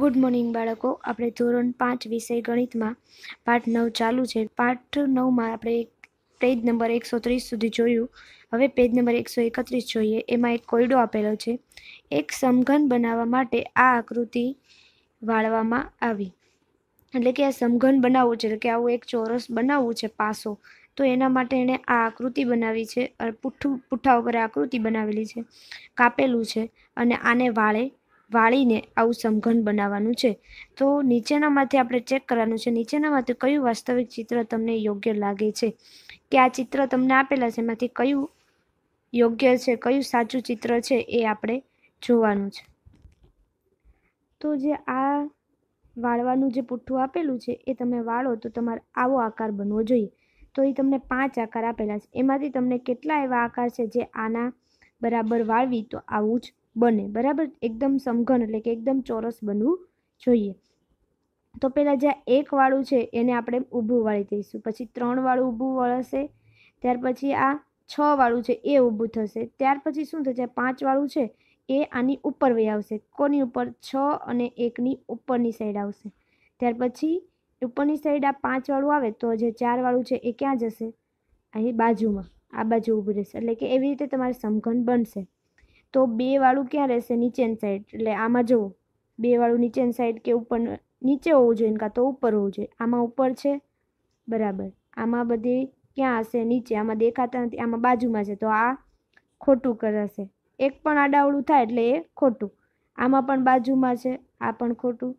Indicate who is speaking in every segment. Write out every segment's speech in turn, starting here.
Speaker 1: good morning બાળકો આપણે ધોરણ પાંચ વિષય ગણિતમાં પાઠ નવ ચાલુ છે પાઠ નવમાં આપણે પેજ નંબર એકસો ત્રીસ સુધી જોયું હવે પેજ નંબર એકસો એકત્રીસ જોઈએ એમાં એક કોયડો આપેલો છે એક સમઘન બનાવવા માટે આ આકૃતિ વાળવામાં આવી એટલે કે આ સમઘન બનાવવું છે એટલે કે આવું એક ચોરસ બનાવવું છે પાસો તો એના માટે એણે આ આકૃતિ બનાવી છે પુઠ્ઠું પુઠ્ઠા ઉપર આકૃતિ બનાવેલી છે કાપેલું છે અને આને વાળે વાળીને આવું સમઘન બનાવવાનું છે તો નીચેનામાંથી આપણે ચેક કરવાનું છે નીચેનામાંથી કયું વાસ્તવિક ચિત્ર તમને યોગ્ય લાગે છે કે આ ચિત્ર તમને આપેલા છે એમાંથી કયું યોગ્ય છે કયું સાચું ચિત્ર છે એ આપણે જોવાનું છે તો જે આ વાળવાનું જે પૂઠું આપેલું છે એ તમે વાળો તો તમારે આવો આકાર બનવો જોઈએ તો એ તમને પાંચ આકાર આપેલા છે એમાંથી તમને કેટલા એવા આકાર છે જે આના બરાબર વાળવી તો આવું જ બને બરાબર એકદમ સમઘન એટલે કે એકદમ ચોરસ બનવું જોઈએ તો પહેલાં જ્યાં એકવાળું છે એને આપણે ઊભું વાળી દઈશું પછી ત્રણવાળું ઊભું વળશે ત્યાર પછી આ છ વાળું છે એ ઊભું થશે ત્યાર પછી શું થશે પાંચવાળું છે એ આની ઉપર વહી આવશે કોની ઉપર છ અને એકની ઉપરની સાઈડ આવશે ત્યાર પછી ઉપરની સાઈડ આ પાંચવાળું આવે તો જે ચારવાળું છે એ ક્યાં જશે અહીં બાજુમાં આ બાજુ ઊભું રહેશે એટલે કે એવી રીતે તમારે સમઘન બનશે તો બે વાળું ક્યાં રહેશે નીચેની સાઈડ એટલે આમાં જુઓ બે વાળું નીચેની સાઈડ કે ઉપર નીચે હોવું જોઈએ કાં તો ઉપર હોવું જોઈએ આમાં ઉપર છે બરાબર આમાં બધી ક્યાં હશે નીચે આમાં દેખાતા નથી આમાં બાજુમાં છે તો આ ખોટું કરાશે એક પણ આડાવડું થાય એટલે એ ખોટું આમાં પણ બાજુમાં છે આ પણ ખોટું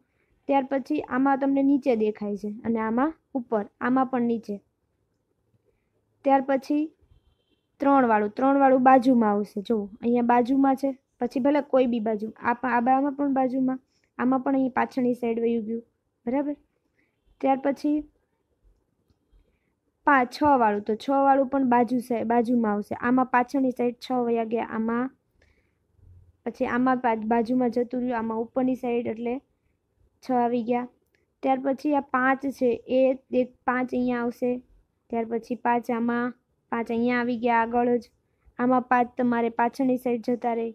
Speaker 1: ત્યાર પછી આમાં તમને નીચે દેખાય છે અને આમાં ઉપર આમાં પણ નીચે ત્યાર પછી ત્રણવાળું ત્રણવાળું બાજુમાં આવશે જુઓ અહીંયા બાજુમાં છે પછી ભલે કોઈ બી બાજુ આ આમાં પણ બાજુમાં આમાં પણ અહીં પાછળની સાઈડ વયું ગયું બરાબર ત્યાર પછી પાંચ છ વાળું તો છ વાળું પણ બાજુ સાઈડ બાજુમાં આવશે આમાં પાછળની સાઈડ છ વયા ગયા આમાં પછી આમાં બાજુમાં જતું રહ્યું આમાં ઉપરની સાઈડ એટલે છ આવી ગયા ત્યાર પછી આ પાંચ છે એ એક પાંચ અહીંયા આવશે ત્યાર પછી પાંચ આમાં પાંચ અહીંયા આવી ગયા આગળ જ આમાં પાંચ તમારે પાછળની સાઈડ જતા રહે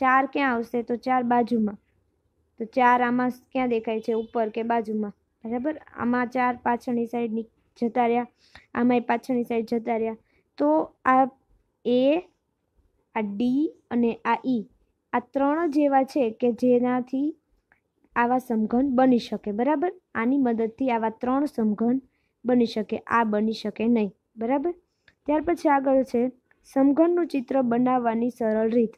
Speaker 1: ચાર ક્યાં આવશે તો ચાર બાજુમાં તો ચાર આમાં ક્યાં દેખાય છે ઉપર કે બાજુમાં બરાબર આમાં ચાર પાછળની સાઈડની જતા રહ્યા આમાં પાછળની સાઈડ જતા રહ્યા તો આ એ આ ડી અને આ ઈ આ ત્રણ જ એવા છે કે જેનાથી આવા સમઘન બની શકે બરાબર આની મદદથી આવા ત્રણ સમઘન બની શકે આ બની શકે નહીં બરાબર ત્યાર પછી આગળ છે સમઘનનું ચિત્ર બનાવવાની સરળ રીત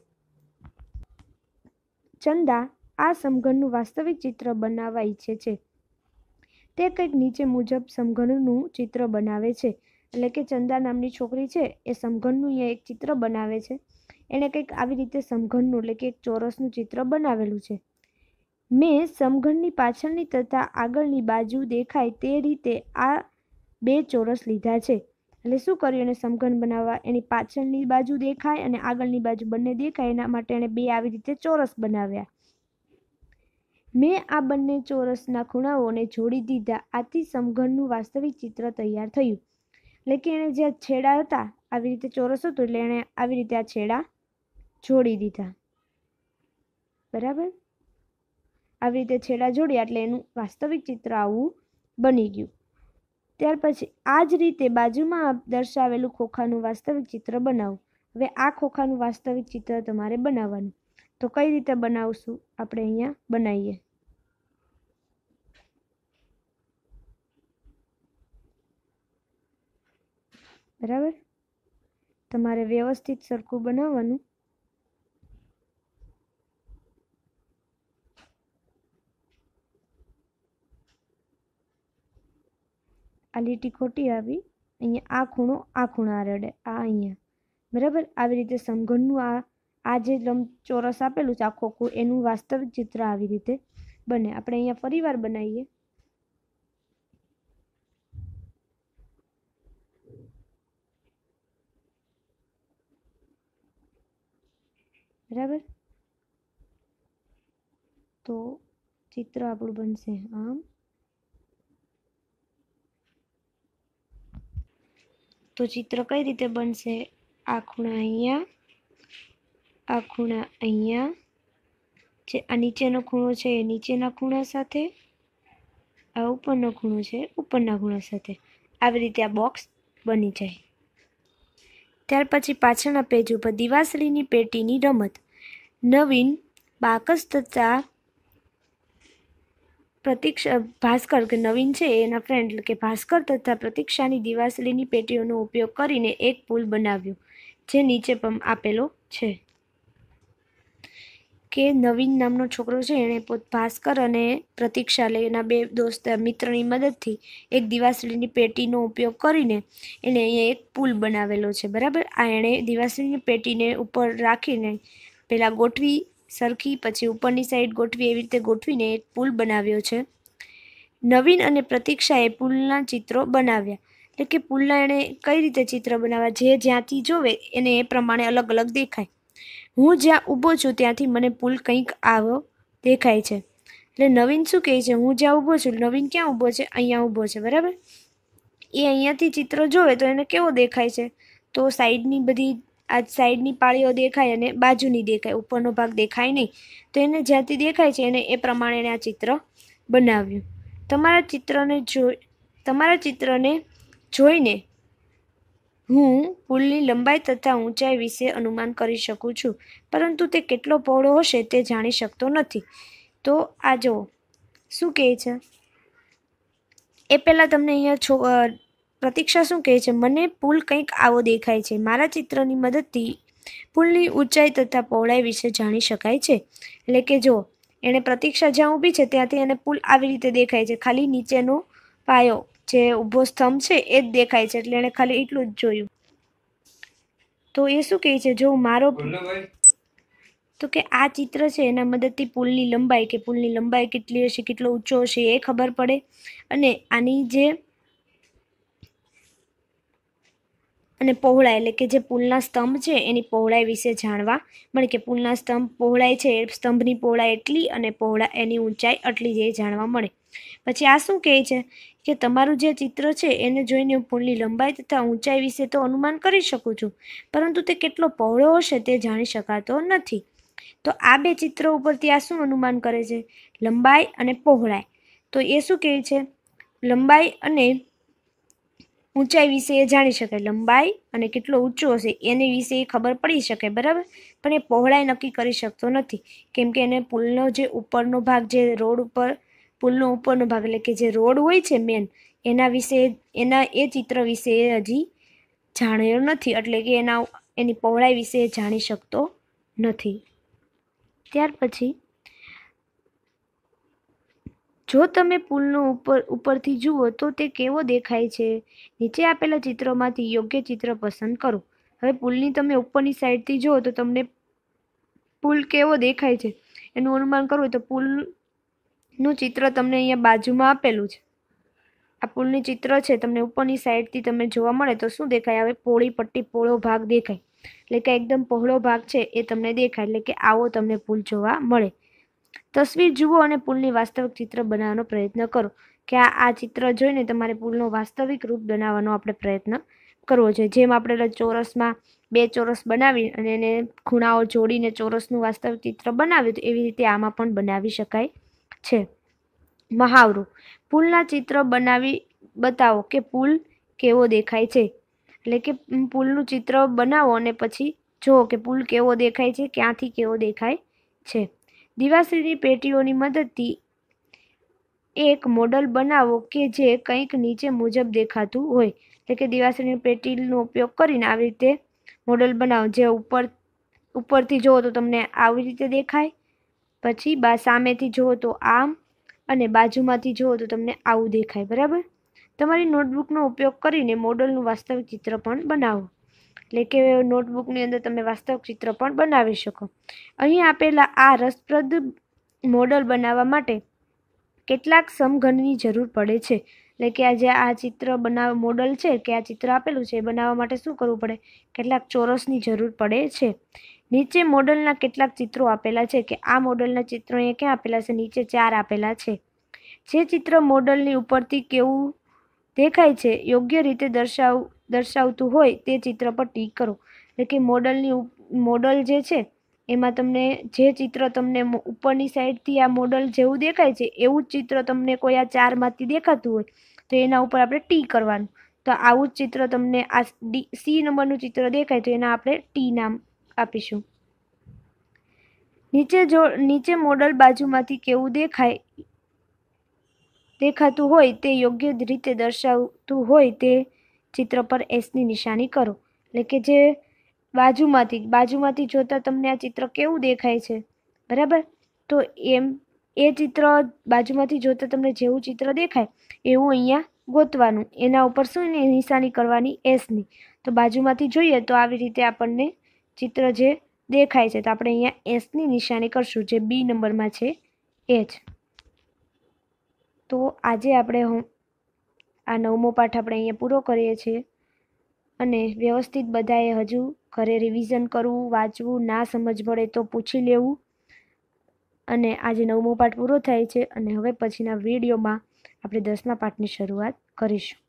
Speaker 1: ચંદા આ સમઘનનું વાસ્તવિક ચિત્ર બનાવવા ઈચ્છે છે તે કંઈક નીચે મુજબ સમઘનનું ચિત્ર બનાવે છે એટલે કે ચંદા નામની છોકરી છે એ સમઘનનું અહીંયા એક ચિત્ર બનાવે છે એણે કંઈક આવી રીતે સમઘનનું એટલે કે એક ચોરસનું ચિત્ર બનાવેલું છે મેં સમઘનની પાછળની તથા આગળની બાજુ દેખાય તે રીતે આ બે ચોરસ લીધા છે એટલે શું કર્યું એને સમઘન બનાવવા એની પાછળની બાજુ દેખાય અને આગળની બાજુ બંને દેખાય એના માટે એણે બે આવી રીતે ચોરસ બનાવ્યા મેં આ બંને ચોરસના ખૂણાઓને જોડી દીધા આથી સમઘનનું વાસ્તવિક ચિત્ર તૈયાર થયું એટલે કે એણે જે છેડા હતા આવી રીતે ચોરસ હતું એટલે એણે આવી રીતે આ છેડા જોડી દીધા બરાબર આવી રીતે છેડા જોડ્યા એટલે એનું વાસ્તવિક ચિત્ર આવું બની ગયું ત્યાર પછી આ જ રીતે બાજુમાં દર્શાવેલું ખોખાનું વાસ્તવિક ચિત્ર બનાવો હવે આ ખોખાનું વાસ્તવિક ચિત્ર તમારે બનાવવાનું તો કઈ રીતે બનાવશું આપણે અહીંયા બનાવીએ બરાબર તમારે વ્યવસ્થિત સરખું બનાવવાનું આ લીટી ખોટી આવી અહીંયા આ ખૂણો આ ખૂણા રડે આ અહીંયા બરાબર આવી રીતે સમઘનનું આ આ જે લંબચોરસ આપેલું છે આખો આખું એનું વાસ્તવિક ચિત્ર આવી રીતે બને આપણે અહીંયા ફરીવાર બનાવીએ બરાબર તો ચિત્ર આપણું બનશે આમ તો ચિત્ર કઈ રીતે બનશે આ ખૂણા અહીંયા આ ખૂણા અહીંયા જે આ નીચેનો ખૂણો છે એ નીચેના ખૂણા સાથે આ ઉપરનો ખૂણો છે ઉપરના ખૂણા સાથે આવી રીતે આ બોક્સ બની જાય ત્યાર પછી પાછળના પેજ ઉપર દિવાસળીની પેટીની રમત નવીન બાકસ તથા પ્રતીક્ષ ભાસ્કર કે નવીન છે એના ફ્રેન્ડ કે ભાસ્કર તથા પ્રતિક્ષાની દિવાસલીની પેટીઓનો ઉપયોગ કરીને એક પુલ બનાવ્યો જે નીચે આપેલો છે કે નવીન નામનો છોકરો છે એણે પોત ભાસ્કર અને પ્રતીક્ષાલયના બે દોસ્ત મિત્રની મદદથી એક દિવાસળીની પેટીનો ઉપયોગ કરીને એણે અહીંયા એક પુલ બનાવેલો છે બરાબર આ એણે દિવાસળીની પેટીને ઉપર રાખીને પહેલાં ગોઠવી સરખી પછી ઉપરની સાઈડ ગોઠવી એવી રીતે ગોઠવીને પુલ બનાવ્યો છે નવીન અને પ્રતિક્ષાએ પુલના ચિત્રો બનાવ્યા એટલે કે પુલના એણે કઈ રીતે ચિત્ર બનાવ્યા જે જ્યાંથી જોવે એને એ પ્રમાણે અલગ અલગ દેખાય હું જ્યાં ઊભો છું ત્યાંથી મને પુલ કંઈક આવો દેખાય છે એટલે નવીન શું કહે છે હું જ્યાં ઊભો છું નવીન ક્યાં ઊભો છે અહીંયા ઊભો છે બરાબર એ અહીંયાથી ચિત્ર જોવે તો એને કેવો દેખાય છે તો સાઈડની બધી આજ સાઈડની પાળીઓ દેખાય અને બાજુની દેખાય ઉપરનો ભાગ દેખાય નહીં તો એને જ્યાંથી દેખાય છે એને એ પ્રમાણે આ ચિત્ર બનાવ્યું તમારા ચિત્રને જો તમારા ચિત્રને જોઈને હું ફૂલની લંબાઈ તથા ઊંચાઈ વિશે અનુમાન કરી શકું છું પરંતુ તે કેટલો પહોળો હશે તે જાણી શકતો નથી તો આ જુઓ શું કહે છે એ પહેલાં તમને અહીંયા છો પ્રતીક્ષા શું કહે છે મને પુલ કંઈક આવો દેખાય છે મારા ચિત્રની મદદથી પુલની ઊંચાઈ તથા પહોળાઈ વિશે જાણી શકાય છે એટલે કે જો એણે પ્રતીક્ષા જ્યાં ઊભી છે ત્યાંથી એને પુલ આવી રીતે દેખાય છે ખાલી નીચેનો પાયો જે ઊભો સ્તંભ છે એ જ દેખાય છે એટલે એણે ખાલી એટલું જ જોયું તો એ શું કહે છે જો મારો તો કે આ ચિત્ર છે એના મદદથી પુલની લંબાઈ કે પુલની લંબાઈ કેટલી હશે કેટલો ઊંચો હશે એ ખબર પડે અને આની જે અને પહોળાઈ એટલે કે જે પુલના સ્તંભ છે એની પહોળાઈ વિશે જાણવા મળે કે પુલના સ્તંભ પહોળાઈ છે એ સ્તંભની પહોળાઈ એટલી અને પહોળા એની ઊંચાઈ આટલી જે જાણવા મળે પછી આ શું કહે છે કે તમારું જે ચિત્ર છે એને જોઈને હું પુલની લંબાઈ તથા ઊંચાઈ વિશે તો અનુમાન કરી શકું છું પરંતુ તે કેટલો પહોળો હશે તે જાણી શકાતો નથી તો આ બે ચિત્રો ઉપરથી આ શું અનુમાન કરે છે લંબાઈ અને પહોળાઈ તો એ શું કહે છે લંબાઈ અને ઊંચાઈ વિશે એ જાણી શકે લંબાઈ અને કેટલો ઊંચો હશે એની વિશે એ ખબર પડી શકે બરાબર પણ એ પહોળાઈ નક્કી કરી શકતો નથી કેમ કે એને પુલનો જે ઉપરનો ભાગ જે રોડ ઉપર પુલનો ઉપરનો ભાગ એટલે કે જે રોડ હોય છે મેન એના વિશે એના એ ચિત્ર વિશે એ હજી જાણ્યો નથી એટલે કે એના એની પહોળાઈ વિશે જાણી શકતો નથી ત્યાર પછી જો તમે પુલનો ઉપર ઉપરથી જુઓ તો તે કેવો દેખાય છે નીચે આપેલા ચિત્રોમાંથી યોગ્ય ચિત્ર પસંદ કરો હવે પુલની તમે ઉપરની સાઈડથી જુઓ તો તમને પુલ કેવો દેખાય છે એનું અનુમાન કરવું તો પુલનું ચિત્ર તમને અહીંયા બાજુમાં આપેલું છે આ પુલનું ચિત્ર છે તમને ઉપરની સાઈડથી તમને જોવા મળે તો શું દેખાય હવે પોળી પટ્ટી પોળો ભાગ દેખાય એટલે કે એકદમ પહોળો ભાગ છે એ તમને દેખાય એટલે કે આવો તમને પુલ જોવા મળે તસવીર જુઓ અને પુલની વાસ્તવિક ચિત્ર બનાવવાનો પ્રયત્ન કરો કે આ આ ચિત્ર જોઈને તમારે પુલનો વાસ્તવિક રૂપ બનાવવાનો આપણે પ્રયત્ન કરવો જોઈએ જેમ આપણે ચોરસમાં બે ચોરસ બનાવી અને એને ખૂણાઓ જોડીને ચોરસનું વાસ્તવિક ચિત્ર બનાવ્યું તો એવી રીતે આમાં પણ બનાવી શકાય છે મહાવરો પુલના ચિત્ર બનાવી બતાવો કે પુલ કેવો દેખાય છે એટલે કે પુલનું ચિત્ર બનાવો અને પછી જુઓ કે પુલ કેવો દેખાય છે ક્યાંથી કેવો દેખાય છે દિવાસળીની પેટીઓની મદદથી એક મોડલ બનાવો કે જે કંઈક નીચે મુજબ દેખાતું હોય એટલે કે દિવાસળીની પેટીનો ઉપયોગ કરીને આવી રીતે મોડલ બનાવો જે ઉપર ઉપરથી જુઓ તો તમને આવી રીતે દેખાય પછી બા સામેથી જુઓ તો આમ અને બાજુમાંથી જુઓ તો તમને આવું દેખાય બરાબર તમારી નોટબુકનો ઉપયોગ કરીને મોડલનું વાસ્તવિક ચિત્ર પણ બનાવો એટલે કે નોટબુકની અંદર તમે વાસ્તવિક ચિત્ર પણ બનાવી શકો અહીં આપેલા આ રસપ્રદ મોડલ બનાવવા માટે કેટલાક સમઘનની જરૂર પડે છે એટલે કે આ જે આ ચિત્ર બનાવ મોડલ છે કે આ ચિત્ર આપેલું છે એ બનાવવા માટે શું કરવું પડે કેટલાક ચોરસની જરૂર પડે છે નીચે મોડલના કેટલાક ચિત્રો આપેલા છે કે આ મોડલના ચિત્રો અહીંયા ક્યાં આપેલા છે નીચે ચાર આપેલા છે જે ચિત્ર મોડલની ઉપરથી કેવું દેખાય છે યોગ્ય રીતે દર્શાવ દર્શાવતું હોય તે ચિત્ર પર ટીક કરો એટલે કે મોડલની મોડલ જે છે એમાં તમને જે ચિત્ર તમને ઉપરની સાઈડથી આ મોડલ જેવું દેખાય છે એવું જ ચિત્ર તમને કોઈ આ ચારમાંથી દેખાતું હોય તો એના ઉપર આપણે ટી કરવાનું તો આવું જ ચિત્ર તમને આ ડી સી નંબરનું ચિત્ર દેખાય તો એના આપણે ટી નામ આપીશું નીચે જો નીચે મોડલ બાજુમાંથી કેવું દેખાય દેખાતું હોય તે યોગ્ય રીતે દર્શાવતું હોય તે ચિત્ર પર એસની નિશાની કરો એટલે કે જે બાજુમાંથી બાજુમાંથી જોતાં તમને આ ચિત્ર કેવું દેખાય છે બરાબર તો એમ એ ચિત્ર બાજુમાંથી જોતાં તમને જેવું ચિત્ર દેખાય એવું અહીંયા ગોતવાનું એના ઉપર શું નિશાની કરવાની એસની તો બાજુમાંથી જોઈએ તો આવી રીતે આપણને ચિત્ર જે દેખાય છે તો આપણે અહીંયા એસની નિશાની કરશું જે બી નંબરમાં છે એ જ તો આજે આપણે આ નવમો પાઠ આપણે અહીંયા પૂરો કરીએ છીએ અને વ્યવસ્થિત બધાએ હજુ ઘરે રિવિઝન કરવું વાંચવું ના સમજ પડે તો પૂછી લેવું અને આજે નવમો પાઠ પૂરો થાય છે અને હવે પછીના વિડીયોમાં આપણે દસમા પાઠની શરૂઆત કરીશું